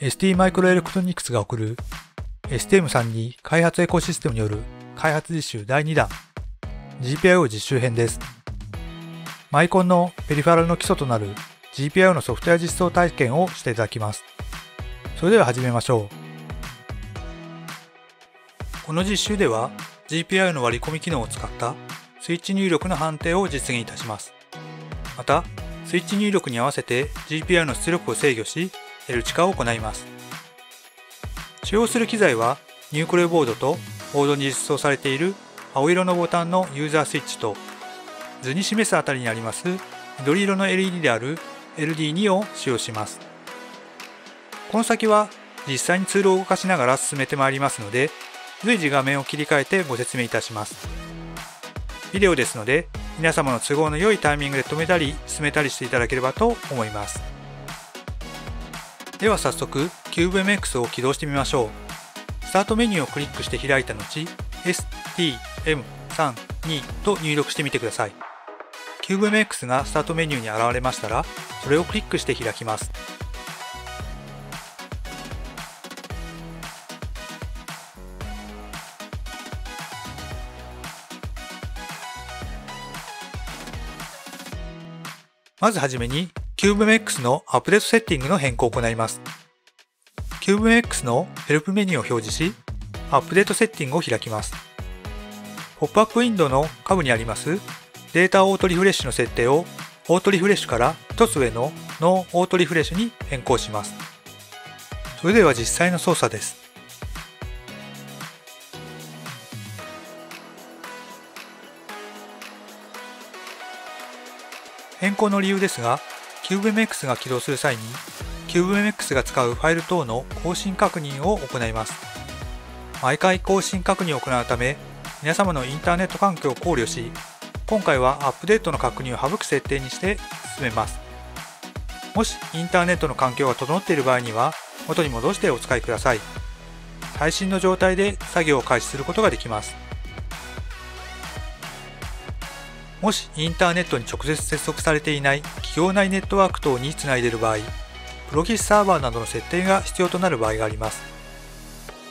ST マイクロエレクトニクスが送る STM さんに開発エコシステムによる開発実習第2弾 GPIO 実習編です。マイコンのペリファラルの基礎となる GPIO のソフトウェア実装体験をしていただきます。それでは始めましょう。この実習では GPIO の割り込み機能を使ったスイッチ入力の判定を実現いたします。また、スイッチ入力に合わせて GPIO の出力を制御し、L ル化を行います使用する機材はニュークレボードとボードに実装されている青色のボタンのユーザースイッチと図に示すあたりにあります緑色の LED である LD2 を使用しますこの先は実際にツールを動かしながら進めてまいりますので随時画面を切り替えてご説明いたしますビデオですので皆様の都合の良いタイミングで止めたり進めたりしていただければと思いますでは早速 CubeMX を起動してみましょう。スタートメニューをクリックして開いた後、STM32 と入力してみてください。CubeMX がスタートメニューに現れましたら、それをクリックして開きます。まずはじめに CubeMX のアップデートセッティングの変更を行います。CubeMX のヘルプメニューを表示し、アップデートセッティングを開きます。ポップアップウィンドウの下部にありますデータオートリフレッシュの設定をオートリフレッシュから1つ上のノーオートリフレッシュに変更します。それでは実際の操作です。変更の理由ですが、CubeMX が起動する際に CubeMX が使うファイル等の更新確認を行います。毎回更新確認を行うため皆様のインターネット環境を考慮し今回はアップデートの確認を省く設定にして進めます。もしインターネットの環境が整っている場合には元に戻してお使いください。最新の状態で作業を開始することができます。もしインターネットに直接接続されていない企業内ネットワーク等につないでいる場合、プロキシサーバーなどの設定が必要となる場合があります。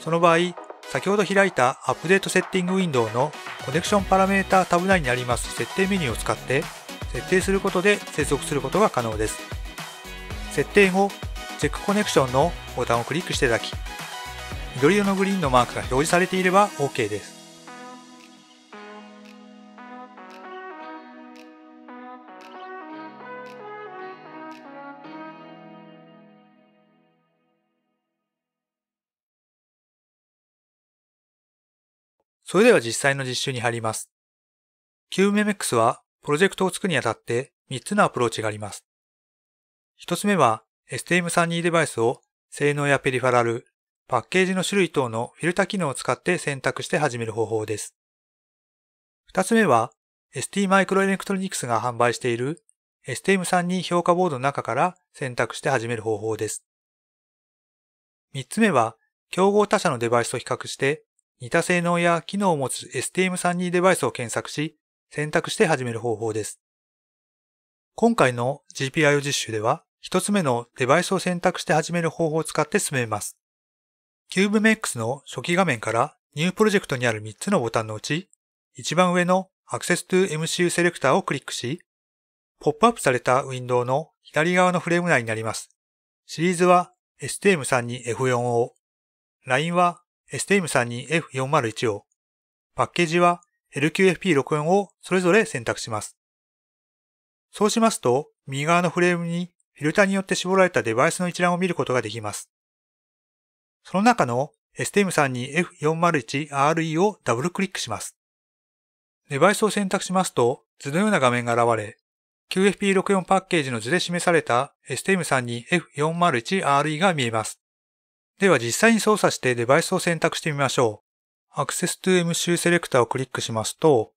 その場合、先ほど開いたアップデートセッティングウィンドウのコネクションパラメータタブ内にあります設定メニューを使って設定することで接続することが可能です。設定後、チェックコネクションのボタンをクリックしていただき、緑色のグリーンのマークが表示されていれば OK です。それでは実際の実習に入ります。QMMX はプロジェクトを作るにあたって3つのアプローチがあります。1つ目は STM32 デバイスを性能やペリファラル、パッケージの種類等のフィルタ機能を使って選択して始める方法です。2つ目は ST マイクロエレクトロニクスが販売している STM32 評価ボードの中から選択して始める方法です。3つ目は競合他社のデバイスと比較して似た性能や機能を持つ STM32 デバイスを検索し、選択して始める方法です。今回の GPIO 実習では、一つ目のデバイスを選択して始める方法を使って進めます。CubeMX の初期画面からニュープロジェクトにある3つのボタンのうち、一番上の Access to MCU セレクターをクリックし、ポップアップされたウィンドウの左側のフレーム内になります。シリーズは STM32F4O、ラインは STM さんに F401 を、パッケージは LQFP64 をそれぞれ選択します。そうしますと、右側のフレームにフィルターによって絞られたデバイスの一覧を見ることができます。その中の STM さんに F401RE をダブルクリックします。デバイスを選択しますと、図のような画面が現れ、QFP64 パッケージの図で示された STM さんに F401RE が見えます。では実際に操作してデバイスを選択してみましょう。Access to MCU セレクターをクリックしますと、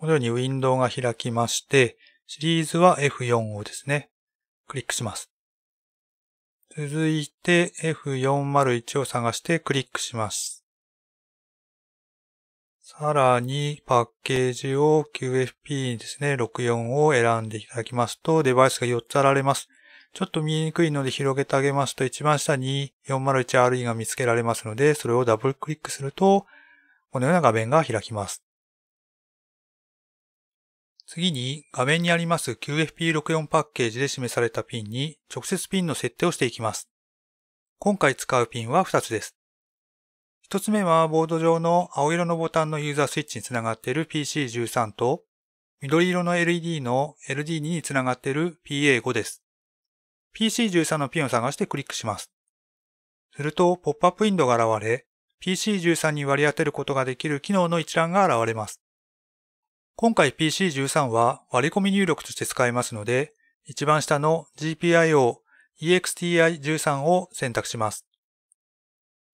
このようにウィンドウが開きまして、シリーズは F4 をですね、クリックします。続いて F401 を探してクリックします。さらにパッケージを QFP にですね、64を選んでいただきますとデバイスが4つあられます。ちょっと見えにくいので広げてあげますと一番下に 401RE が見つけられますので、それをダブルクリックすると、このような画面が開きます。次に画面にあります QFP64 パッケージで示されたピンに直接ピンの設定をしていきます。今回使うピンは2つです。1つ目はボード上の青色のボタンのユーザースイッチにつながっている PC13 と緑色の LED の LD2 につながっている PA5 です。PC13 のピンを探してクリックします。すると、ポップアップウィンドウが現れ、PC13 に割り当てることができる機能の一覧が現れます。今回 PC13 は割り込み入力として使えますので、一番下の GPIO EXTI13 を選択します。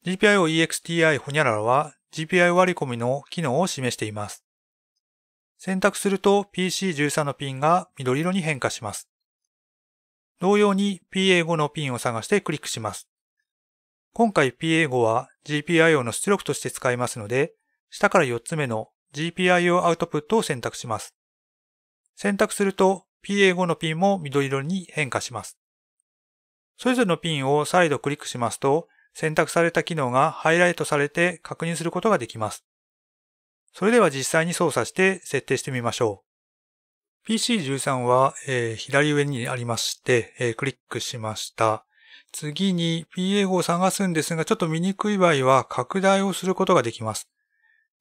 GPIO EXTI ほにゃららは GPIO 割り込みの機能を示しています。選択すると PC13 のピンが緑色に変化します。同様に PA5 のピンを探してクリックします。今回 PA5 は GPIO の出力として使いますので、下から4つ目の GPIO アウトプットを選択します。選択すると PA5 のピンも緑色に変化します。それぞれのピンを再度クリックしますと、選択された機能がハイライトされて確認することができます。それでは実際に操作して設定してみましょう。PC13 は、えー、左上にありまして、えー、クリックしました。次に PA5 を探すんですが、ちょっと見にくい場合は拡大をすることができます。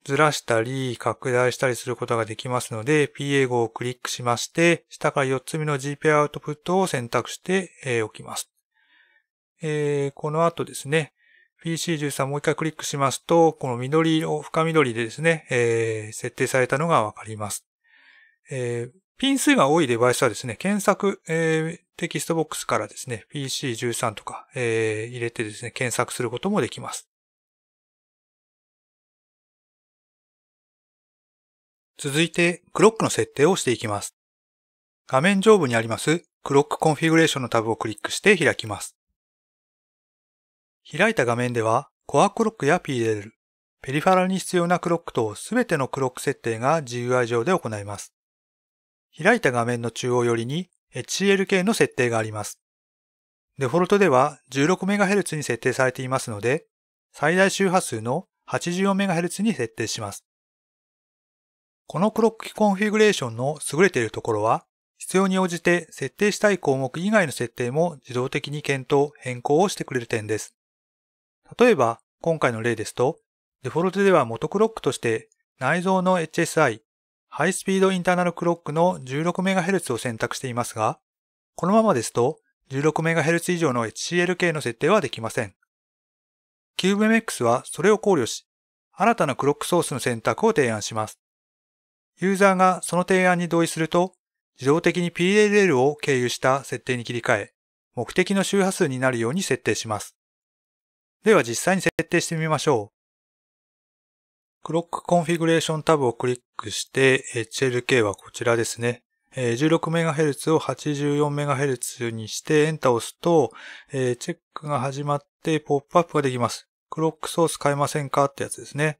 ずらしたり、拡大したりすることができますので、PA5 をクリックしまして、下から4つ目の GPIO アウトプットを選択してお、きます。えー、この後ですね、PC13 もう一回クリックしますと、この緑を、深緑でですね、えー、設定されたのがわかります。えー、ピン数が多いデバイスはですね、検索、えー、テキストボックスからですね、PC13 とか、えー、入れてですね、検索することもできます。続いて、クロックの設定をしていきます。画面上部にあります、クロックコンフィグレーションのタブをクリックして開きます。開いた画面では、コアクロックや PDL、ペリファラに必要なクロックとすべてのクロック設定が GUI 上で行います。開いた画面の中央寄りに HCLK の設定があります。デフォルトでは 16MHz に設定されていますので、最大周波数の 84MHz に設定します。このクロック機コンフィグレーションの優れているところは、必要に応じて設定したい項目以外の設定も自動的に検討、変更をしてくれる点です。例えば、今回の例ですと、デフォルトでは元クロックとして内蔵の HSI ハイスピードインターナルクロックの 16MHz を選択していますが、このままですと 16MHz 以上の HCLK の設定はできません。CubeMX はそれを考慮し、新たなクロックソースの選択を提案します。ユーザーがその提案に同意すると、自動的に PLL を経由した設定に切り替え、目的の周波数になるように設定します。では実際に設定してみましょう。クロックコンフィグレーションタブをクリックして、HLK はこちらですね。16MHz を 84MHz にしてエンタを押すと、チェックが始まってポップアップができます。クロックソース変えませんかってやつですね。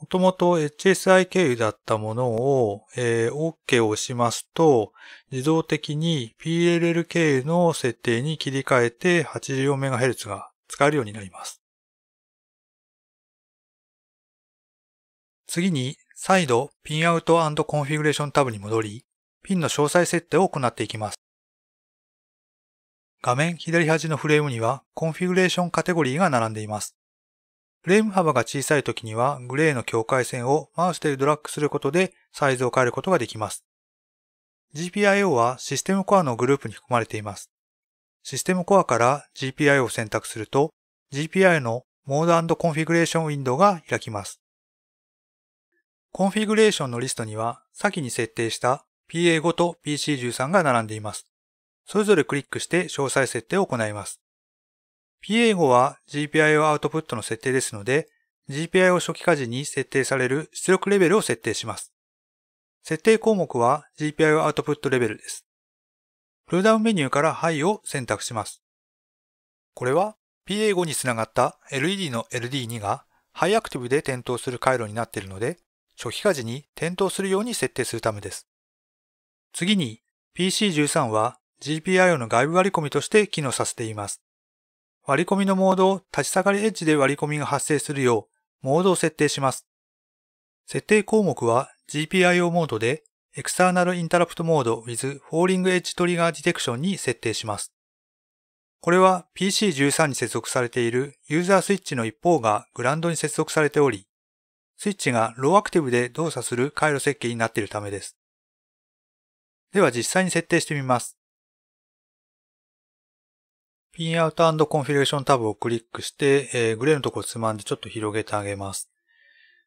もともと HSI 経由だったものを、え OK を押しますと、自動的に PLL 経由の設定に切り替えて 84MHz が使えるようになります。次に、再度ピンアウトコンフィグレーションタブに戻り、ピンの詳細設定を行っていきます。画面左端のフレームにはコンフィグレーションカテゴリーが並んでいます。フレーム幅が小さい時にはグレーの境界線をマウスでドラッグすることでサイズを変えることができます。GPIO はシステムコアのグループに含まれています。システムコアから GPIO を選択すると GPIO のモードコンフィグレーションウィンドウが開きます。コンフィグレーションのリストには先に設定した PA5 と PC13 が並んでいます。それぞれクリックして詳細設定を行います。PA5 は GPIO アウトプットの設定ですので、GPIO 初期化時に設定される出力レベルを設定します。設定項目は GPIO アウトプットレベルです。プルダウンメニューからハイを選択します。これは PA5 につながった LED の LD2 がハイアクティブで点灯する回路になっているので、初期化時に点灯するように設定するためです。次に PC13 は GPIO の外部割り込みとして機能させています。割り込みのモードを立ち下がりエッジで割り込みが発生するようモードを設定します。設定項目は GPIO モードで External Interrupt Mode with Falling Edge Trigger Detection に設定します。これは PC13 に接続されているユーザースイッチの一方がグランドに接続されており、スイッチがローアクティブで動作する回路設計になっているためです。では実際に設定してみます。ピンアウトコンフィレーションタブをクリックして、えー、グレーのところをつまんでちょっと広げてあげます。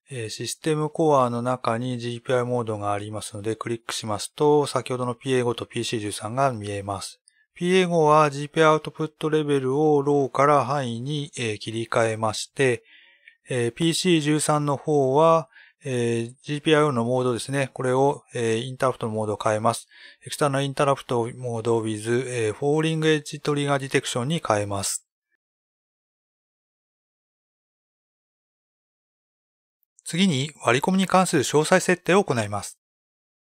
えー、システムコアの中に GPI モードがありますので、クリックしますと、先ほどの PA5 と PC13 が見えます。PA5 は GPI アウトプットレベルをローから範囲に、えー、切り替えまして、えー、PC13 の方は、えー、GPIO のモードですね。これを、えー、インタラプトのモードを変えます。エクスターナインタラプトモード with、えー、フォーリングエッジトリガーディテクションに変えます。次に割り込みに関する詳細設定を行います。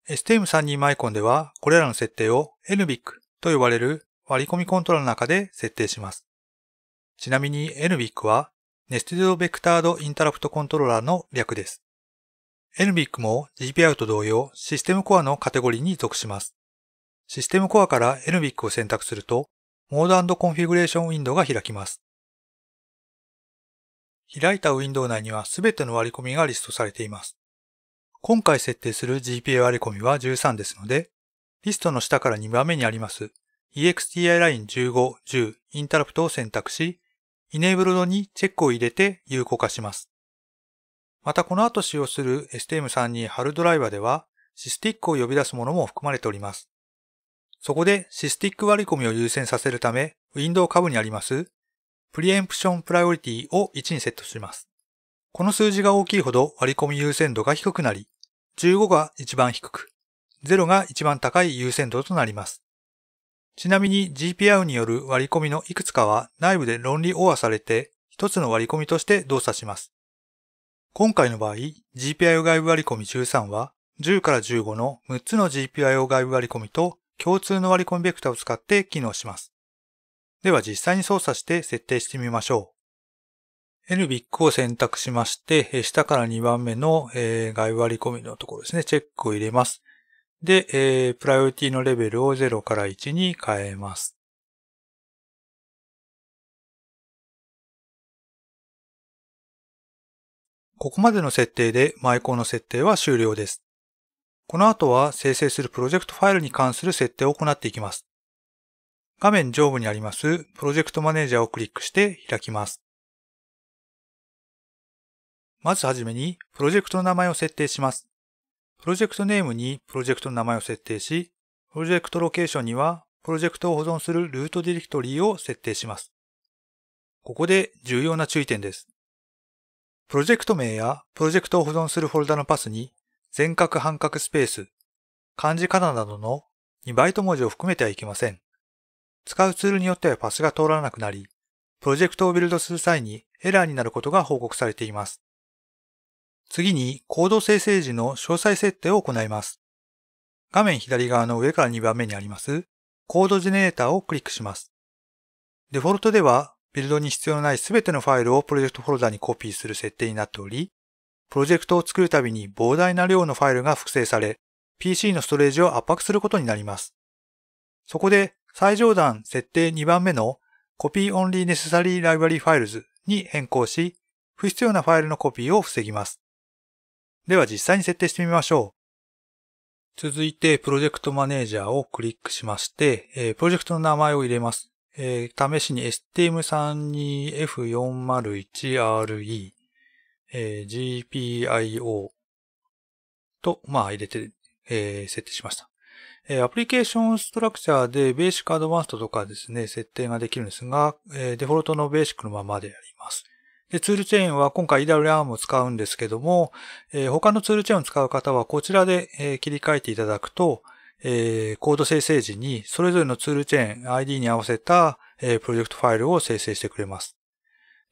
STM32 マイコンでは、これらの設定を NBIC と呼ばれる割り込みコントロールの中で設定します。ちなみに NBIC は Nested Vectored Interrupt Controller の略です。NBIC も GPIO と同様、システムコアのカテゴリーに属します。システムコアから NBIC を選択すると、モードコンフィグレーションウィンドウが開きます。開いたウィンドウ内には全ての割り込みがリストされています。今回設定する GPA 割り込みは13ですので、リストの下から2番目にあります EXTI ライン15、10インタラプトを選択し、イネーブルドにチェックを入れて有効化します。またこの後使用する STM32 春ドライバーでは、システィックを呼び出すものも含まれております。そこでシスティック割り込みを優先させるため、ウィンドウ下部にあります、プリエンプションプライオリティを1にセットします。この数字が大きいほど割り込み優先度が低くなり、15が一番低く、0が一番高い優先度となります。ちなみに GPIO による割り込みのいくつかは内部で論理オアされて一つの割り込みとして動作します。今回の場合、GPIO 外部割り込み13は10から15の6つの GPIO 外部割り込みと共通の割り込みベクタを使って機能します。では実際に操作して設定してみましょう。NBIC を選択しまして、下から2番目の外部割り込みのところですね、チェックを入れます。で、えー、プライオリティのレベルを0から1に変えます。ここまでの設定でマイコンの設定は終了です。この後は生成するプロジェクトファイルに関する設定を行っていきます。画面上部にありますプロジェクトマネージャーをクリックして開きます。まずはじめにプロジェクトの名前を設定します。プロジェクトネームにプロジェクトの名前を設定し、プロジェクトロケーションにはプロジェクトを保存するルートディレクトリーを設定します。ここで重要な注意点です。プロジェクト名やプロジェクトを保存するフォルダのパスに全角半角スペース、漢字カナなどの2バイト文字を含めてはいけません。使うツールによってはパスが通らなくなり、プロジェクトをビルドする際にエラーになることが報告されています。次にコード生成時の詳細設定を行います。画面左側の上から2番目にありますコードジェネレーターをクリックします。デフォルトではビルドに必要のない全てのファイルをプロジェクトフォルダにコピーする設定になっており、プロジェクトを作るたびに膨大な量のファイルが複製され、PC のストレージを圧迫することになります。そこで最上段設定2番目のコピーオンリーネスサリーライブラリファイルズに変更し、不必要なファイルのコピーを防ぎます。では実際に設定してみましょう。続いて、プロジェクトマネージャーをクリックしまして、えー、プロジェクトの名前を入れます。えー、試しに STM32F401RE、えー、GPIO と、まあ、入れて、えー、設定しました。えアプリケーションストラクチャーで、ベーシックアドバンストとかですね、設定ができるんですが、えデフォルトのベーシックのままでやります。でツールチェーンは今回 e w r m を使うんですけども、えー、他のツールチェーンを使う方はこちらで、えー、切り替えていただくと、えー、コード生成時にそれぞれのツールチェーン ID に合わせた、えプロジェクトファイルを生成してくれます。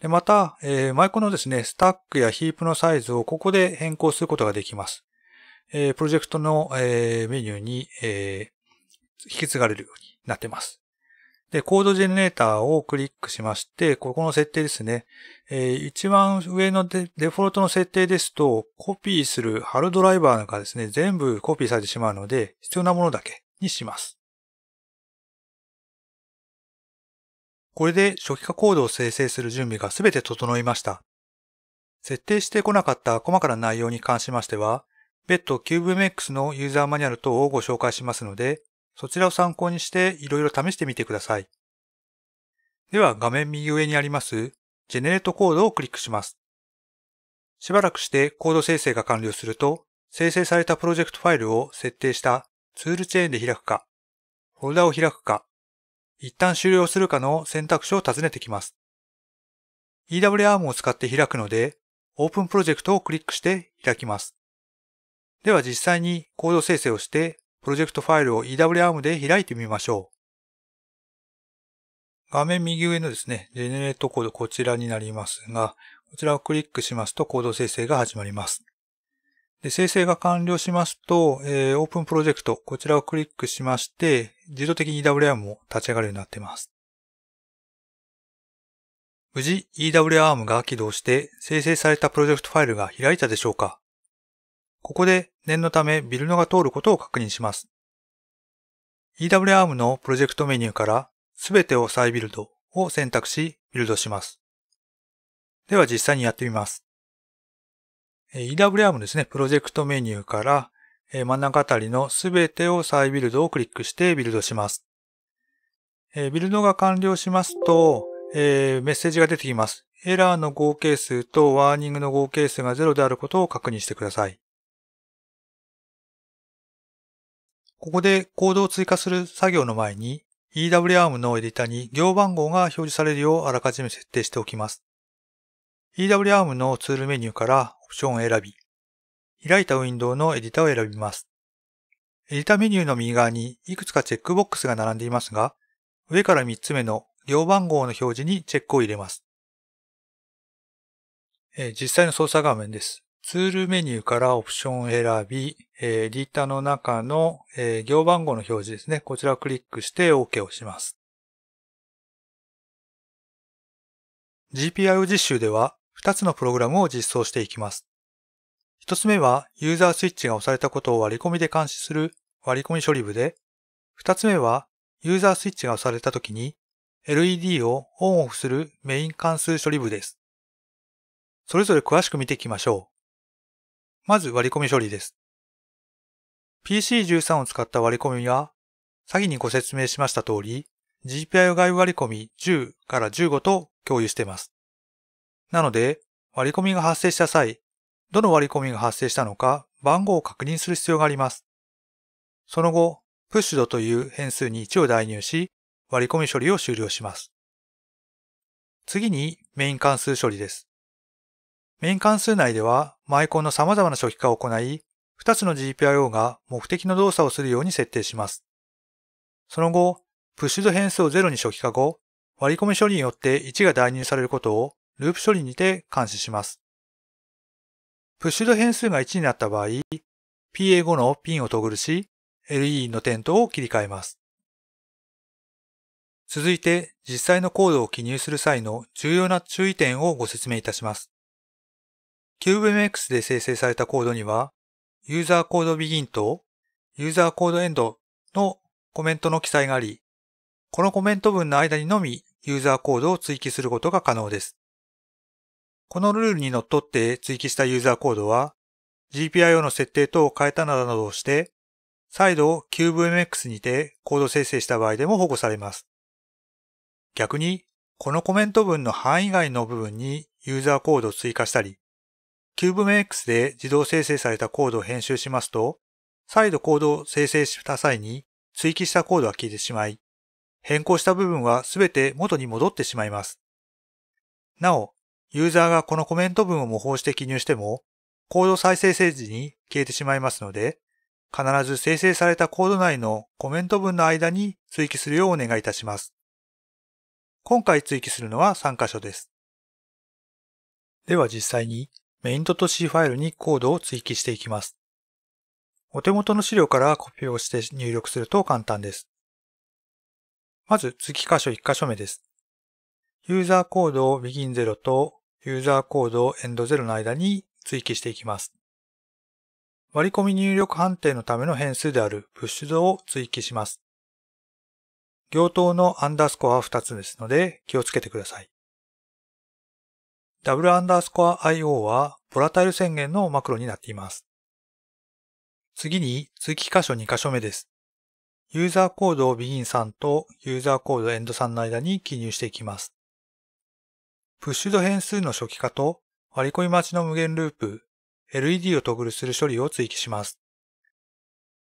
でまた、えマイコのですね、スタックやヒープのサイズをここで変更することができます。えプロジェクトの、えメニューに、え引き継がれるようになってます。で、コードジェネレーターをクリックしまして、ここの設定ですね。えー、一番上のデデフォルトの設定ですと、コピーするハルドライバーがですね、全部コピーされてしまうので、必要なものだけにします。これで初期化コードを生成する準備がすべて整いました。設定してこなかった細かな内容に関しましては、別途 CubeMX のユーザーマニュアル等をご紹介しますので、そちらを参考にしていろいろ試してみてください。では画面右上にあります Generate コードをクリックします。しばらくしてコード生成が完了すると、生成されたプロジェクトファイルを設定したツールチェーンで開くか、フォルダを開くか、一旦終了するかの選択肢を尋ねてきます。EWARM を使って開くので、オープンプロジェクトをクリックして開きます。では実際にコード生成をしてプロジェクトファイルを EWARM で開いてみましょう。画面右上のですね、ジェネレートコードこちらになりますが、こちらをクリックしますとコード生成が始まります。で生成が完了しますと、えー、プンプロジェクト、こちらをクリックしまして、自動的に EWARM も立ち上がるようになっています。無事 EWARM が起動して生成されたプロジェクトファイルが開いたでしょうかここで念のためビルドが通ることを確認します。EWARM のプロジェクトメニューからすべてを再ビルドを選択しビルドします。では実際にやってみます。EWARM ですね、プロジェクトメニューから真ん中あたりのすべてを再ビルドをクリックしてビルドします。ビルドが完了しますと、えー、メッセージが出てきます。エラーの合計数とワーニングの合計数が0であることを確認してください。ここでコードを追加する作業の前に EWARM のエディタに行番号が表示されるようあらかじめ設定しておきます。EWARM のツールメニューからオプションを選び、開いたウィンドウのエディタを選びます。エディタメニューの右側にいくつかチェックボックスが並んでいますが、上から3つ目の行番号の表示にチェックを入れます。実際の操作画面です。ツールメニューからオプションを選び、えー、リータの中の、え行番号の表示ですね。こちらをクリックして OK をします。GPIO 実習では2つのプログラムを実装していきます。1つ目はユーザースイッチが押されたことを割り込みで監視する割り込み処理部で、2つ目はユーザースイッチが押された時に LED をオンオフするメイン関数処理部です。それぞれ詳しく見ていきましょう。まず割り込み処理です。PC13 を使った割り込みは、詐欺にご説明しました通り、GPIO 外部割り込み10から15と共有しています。なので、割り込みが発生した際、どの割り込みが発生したのか番号を確認する必要があります。その後、プッシュ度という変数に1を代入し、割り込み処理を終了します。次にメイン関数処理です。ン関数内では、マイコンの様々な初期化を行い、2つの GPIO が目的の動作をするように設定します。その後、プッシュド変数を0に初期化後、割り込み処理によって1が代入されることをループ処理にて監視します。プッシュド変数が1になった場合、PA5 のピンをトグルし、LE の点灯を切り替えます。続いて実際のコードを記入する際の重要な注意点をご説明いたします。CubeMX で生成されたコードには、ユーザーコードビギンとユーザーコードエンドのコメントの記載があり、このコメント文の間にのみユーザーコードを追記することが可能です。このルールにのっとって追記したユーザーコードは、GPIO の設定等を変えたなどなどをして、再度 CubeMX にてコード生成した場合でも保護されます。逆に、このコメント文の範囲外の部分にユーザーコードを追加したり、CubeMX で自動生成されたコードを編集しますと、再度コードを生成した際に追記したコードは消えてしまい、変更した部分はすべて元に戻ってしまいます。なお、ユーザーがこのコメント文を模倣して記入しても、コード再生成時に消えてしまいますので、必ず生成されたコード内のコメント文の間に追記するようお願いいたします。今回追記するのは3箇所です。では実際にメイン n c ファイルにコードを追記していきます。お手元の資料からコピーをして入力すると簡単です。まず、追記箇所1箇所目です。ユーザーコードを begin0 とユーザーコードを end0 の間に追記していきます。割り込み入力判定のための変数であるプ u s h 度を追記します。行頭のアンダースコアは2つですので気をつけてください。w アンダースコア IO はボラタイル宣言のマクロになっています。次に通期箇所2箇所目です。ユーザーコードを begin さんとユーザーコード end さんの間に記入していきます。プッシュド変数の初期化と割り込み待ちの無限ループ、LED をトグルする処理を追記します。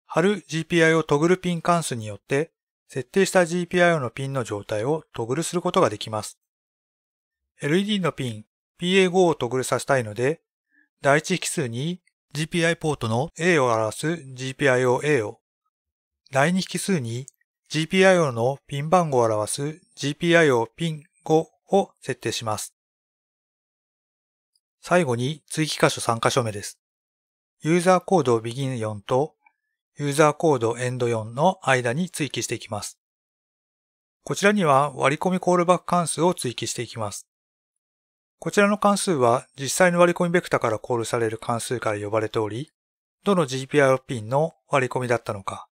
貼る GPIO トグルピン関数によって設定した GPIO のピンの状態をトグルすることができます。LED のピン PA5 をトグルさせたいので、第1引数に GPI ポートの A を表す GPIOA を、第2引数に GPIO のピン番号を表す GPIO ピン5を設定します。最後に追記箇所3箇所目です。ユーザーコード begin4 とユーザーコード end4 の間に追記していきます。こちらには割り込みコールバック関数を追記していきます。こちらの関数は実際の割り込みベクタからコールされる関数から呼ばれており、どの GPIO ピンの割り込みだったのか、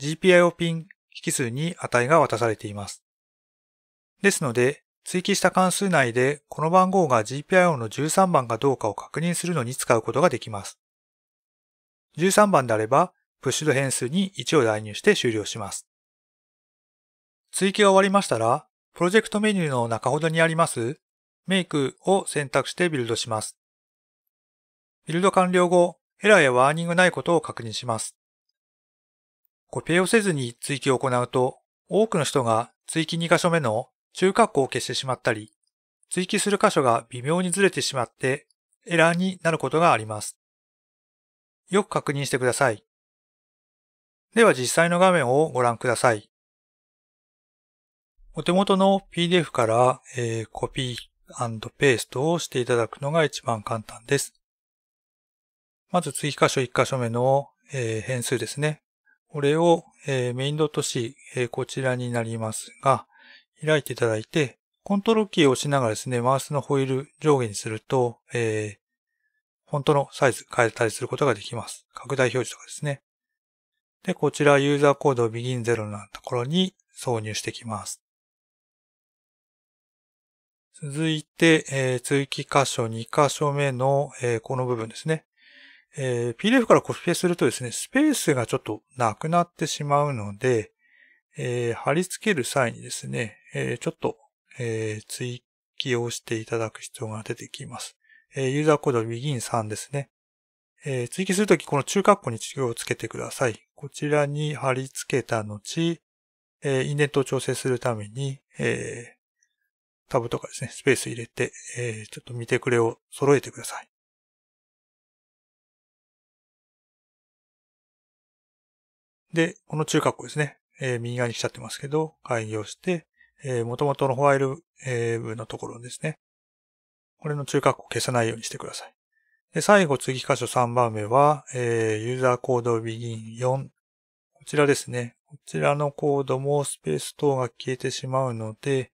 GPIO ピン引数に値が渡されています。ですので、追記した関数内でこの番号が GPIO の13番かどうかを確認するのに使うことができます。13番であれば、プッシュド変数に1を代入して終了します。追記が終わりましたら、プロジェクトメニューの中ほどにありますメイクを選択してビルドします。ビルド完了後、エラーやワーニングないことを確認します。コピーをせずに追記を行うと、多くの人が追記2箇所目の中括弧を消してしまったり、追記する箇所が微妙にずれてしまってエラーになることがあります。よく確認してください。では実際の画面をご覧ください。お手元の PDF から、えー、コピー、ペーストをしていただくのが一番簡単です。まず追加箇所1箇所目の、え変数ですね。これを、えメイン .c、えこちらになりますが、開いていただいて、コントロールキーを押しながらですね、マウスのホイール上下にすると、えー、フのサイズ変えたりすることができます。拡大表示とかですね。で、こちらユーザーコードを begin0 のところに挿入してきます。続いて、えー、追記箇所2箇所目の、えー、この部分ですね。えー、PDF からコピペするとですね、スペースがちょっとなくなってしまうので、えー、貼り付ける際にですね、えー、ちょっと、えー、追記をしていただく必要が出てきます。えユーザーコード begin3 ですね。え追記するとき、この中括弧に注意をつけてください。こちらに貼り付けた後、えインデントを調整するために、えタブとかですね、スペース入れて、えー、ちょっと見てくれを揃えてください。で、この中括弧ですね、えー、右側に来ちゃってますけど、開業して、えー、元々のファイル、えー、部のところですね、これの中括弧を消さないようにしてください。で最後、次箇所3番目は、えー、ユーザーコードビギン4こちらですね。こちらのコードもスペース等が消えてしまうので、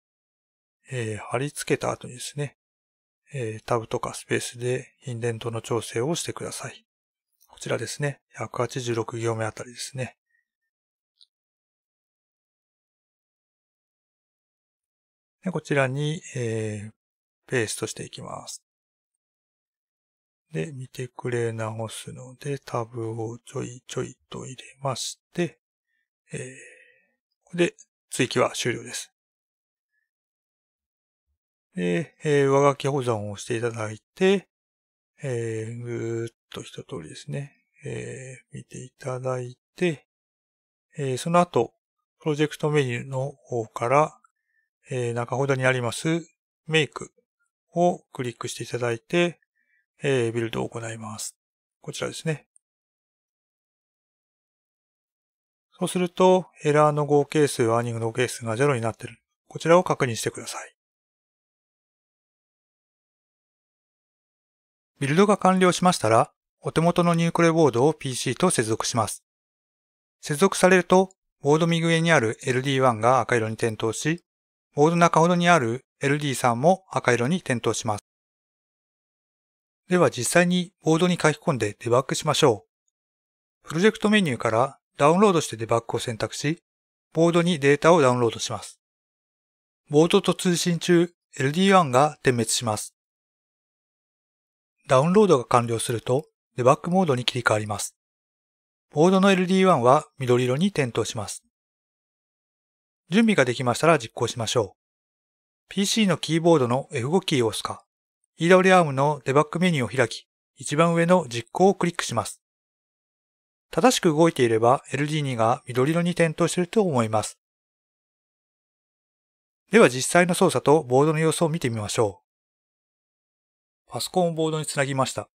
えー、貼り付けた後にですね、えー、タブとかスペースでインデントの調整をしてください。こちらですね、186行目あたりですね。でこちらに、えー、ペーストしていきます。で、見てくれ直すので、タブをちょいちょいと入れまして、えー、で追記は終了です。で、えー、上書き保存をしていただいて、えー、ぐーっと一通りですね、えー、見ていただいて、えー、その後、プロジェクトメニューの方から、えー、中ほどにありますメイクをクリックしていただいて、えー、ビルドを行います。こちらですね。そうすると、エラーの合計数、アーニングの合計数が0になっている。こちらを確認してください。ビルドが完了しましたら、お手元のニュークレボードを PC と接続します。接続されると、ボード右上にある LD1 が赤色に点灯し、ボード中ほどにある LD3 も赤色に点灯します。では実際にボードに書き込んでデバッグしましょう。プロジェクトメニューからダウンロードしてデバッグを選択し、ボードにデータをダウンロードします。ボードと通信中、LD1 が点滅します。ダウンロードが完了すると、デバッグモードに切り替わります。ボードの LD1 は緑色に点灯します。準備ができましたら実行しましょう。PC のキーボードの F5 キーを押すか、e w a ームのデバッグメニューを開き、一番上の実行をクリックします。正しく動いていれば LD2 が緑色に点灯していると思います。では実際の操作とボードの様子を見てみましょう。パソコンをボードにつなぎました。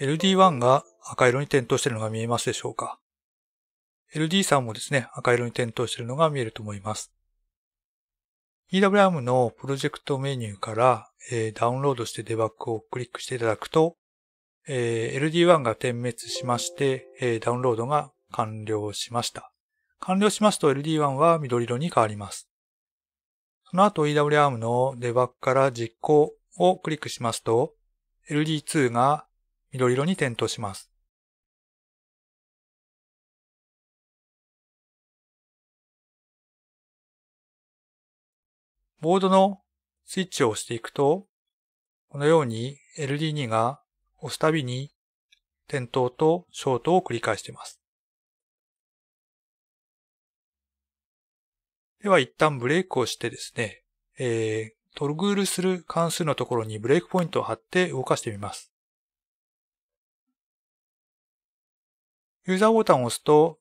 LD1 が赤色に点灯しているのが見えますでしょうか ?LD3 もですね、赤色に点灯しているのが見えると思います。EWM のプロジェクトメニューから、えー、ダウンロードしてデバッグをクリックしていただくと、えー、LD1 が点滅しまして、えー、ダウンロードが完了しました。完了しますと LD1 は緑色に変わります。その後 EWARM のデバッグから実行をクリックしますと、LD2 が緑色に点灯します。ボードのスイッチを押していくと、このように LD2 が押すたびに点灯とショートを繰り返しています。では一旦ブレイクをしてですね、えー、トルグールする関数のところにブレイクポイントを貼って動かしてみます。ユーザーボタンを押すと、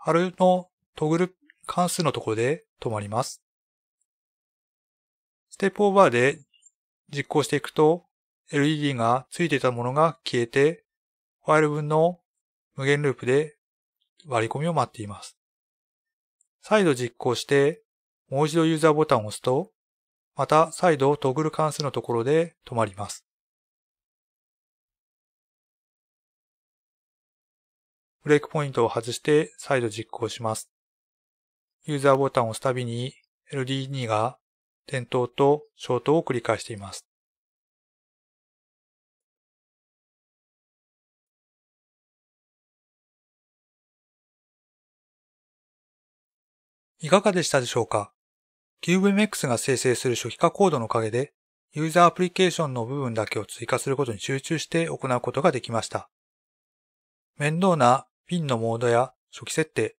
貼るのトグル関数のところで止まります。ステップオーバーで実行していくと、LED がついていたものが消えて、ファイル分の無限ループで割り込みを待っています。再度実行して、もう一度ユーザーボタンを押すと、また再度トグル関数のところで止まります。ブレイクポイントを外して再度実行します。ユーザーボタンを押すたびに LD2 が点灯と消灯を繰り返しています。いかがでしたでしょうか QVMX が生成する初期化コードのおかげで、ユーザーアプリケーションの部分だけを追加することに集中して行うことができました。面倒なピンのモードや初期設定、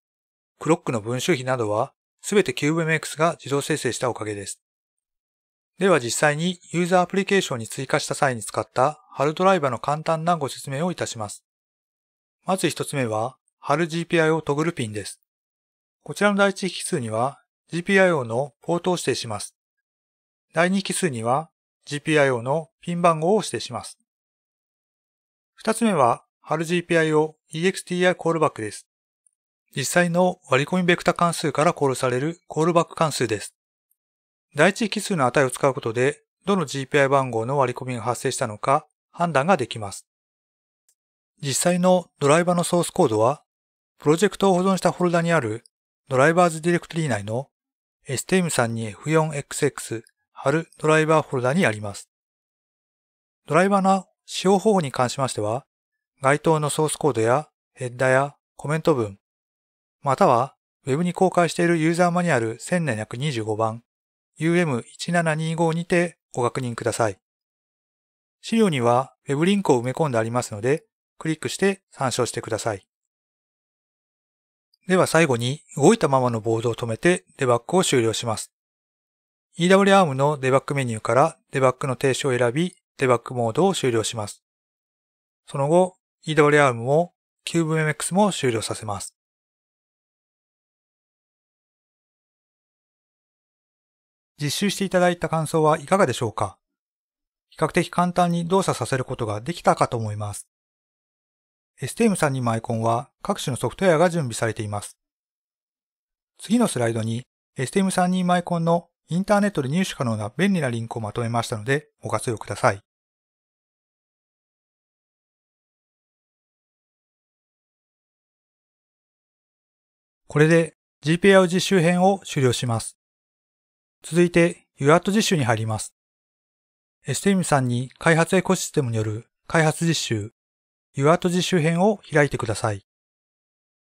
クロックの分周費などは、すべて QVMX が自動生成したおかげです。では実際にユーザーアプリケーションに追加した際に使った HAL ドライバーの簡単なご説明をいたします。まず一つ目は、HAL GPI をトグルピンです。こちらの第一引数には GPIO のポートを指定します。第2奇数には GPIO のピン番号を指定します。二つ目は HALGPIO EXTI コールバックです。実際の割り込みベクタ関数からコールされるコールバック関数です。第1奇数の値を使うことで、どの GPI 番号の割り込みが発生したのか判断ができます。実際のドライバーのソースコードは、プロジェクトを保存したフォルダにあるドライバーズディレクトリー内の STM さんに F4XX 春ドライバーフォルダにあります。ドライバーの使用方法に関しましては、該当のソースコードやヘッダやコメント文、または Web に公開しているユーザーマニュアル1725番 UM1725 にてご確認ください。資料には Web リンクを埋め込んでありますので、クリックして参照してください。では最後に動いたままのボードを止めてデバッグを終了します。EWARM のデバッグメニューからデバッグの停止を選び、デバッグモードを終了します。その後、EWARM も CubeMX も終了させます。実習していただいた感想はいかがでしょうか比較的簡単に動作させることができたかと思います。STM32 のアイコンは各種のソフトウェアが準備されています。次のスライドに STM32 アイコンのインターネットで入手可能な便利なリンクをまとめましたのでご活用ください。これで GPIO 実習編を終了します。続いて UAT 実習に入ります。STM さんに開発エコシステムによる開発実習岩戸寺周辺を開いてください。